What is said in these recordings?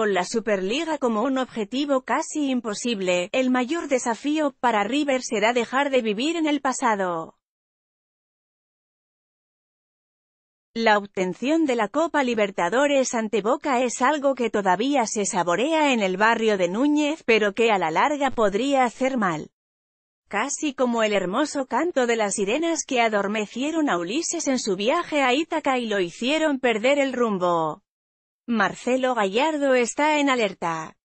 con la Superliga como un objetivo casi imposible, el mayor desafío para River será dejar de vivir en el pasado. La obtención de la Copa Libertadores ante Boca es algo que todavía se saborea en el barrio de Núñez, pero que a la larga podría hacer mal. Casi como el hermoso canto de las sirenas que adormecieron a Ulises en su viaje a Ítaca y lo hicieron perder el rumbo. Marcelo Gallardo está en alerta.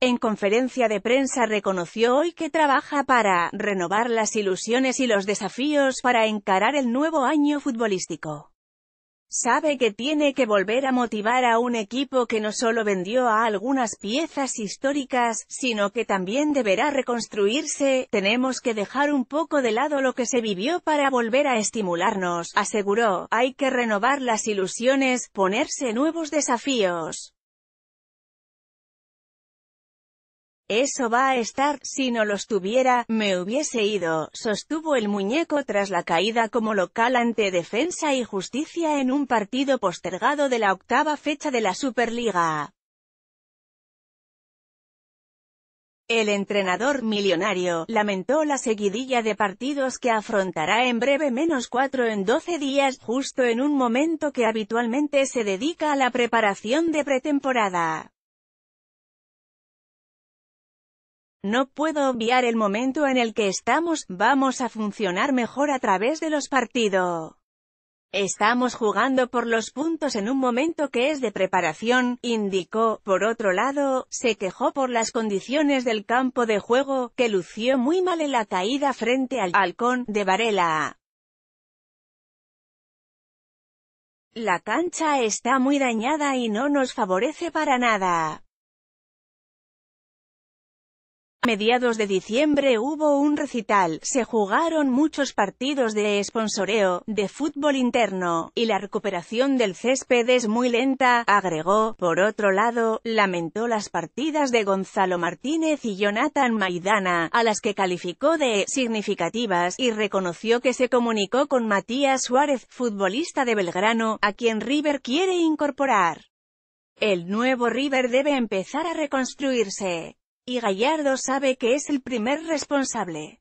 En conferencia de prensa reconoció hoy que trabaja para «renovar las ilusiones y los desafíos para encarar el nuevo año futbolístico». Sabe que tiene que volver a motivar a un equipo que no solo vendió a algunas piezas históricas, sino que también deberá reconstruirse, tenemos que dejar un poco de lado lo que se vivió para volver a estimularnos, aseguró, hay que renovar las ilusiones, ponerse nuevos desafíos. Eso va a estar, si no los tuviera, me hubiese ido, sostuvo el muñeco tras la caída como local ante Defensa y Justicia en un partido postergado de la octava fecha de la Superliga. El entrenador millonario, lamentó la seguidilla de partidos que afrontará en breve menos cuatro en doce días, justo en un momento que habitualmente se dedica a la preparación de pretemporada. No puedo obviar el momento en el que estamos, vamos a funcionar mejor a través de los partidos. Estamos jugando por los puntos en un momento que es de preparación, indicó. Por otro lado, se quejó por las condiciones del campo de juego, que lució muy mal en la caída frente al halcón de Varela. La cancha está muy dañada y no nos favorece para nada mediados de diciembre hubo un recital, se jugaron muchos partidos de esponsoreo, de fútbol interno, y la recuperación del césped es muy lenta, agregó. Por otro lado, lamentó las partidas de Gonzalo Martínez y Jonathan Maidana, a las que calificó de significativas, y reconoció que se comunicó con Matías Suárez, futbolista de Belgrano, a quien River quiere incorporar. El nuevo River debe empezar a reconstruirse. Y Gallardo sabe que es el primer responsable.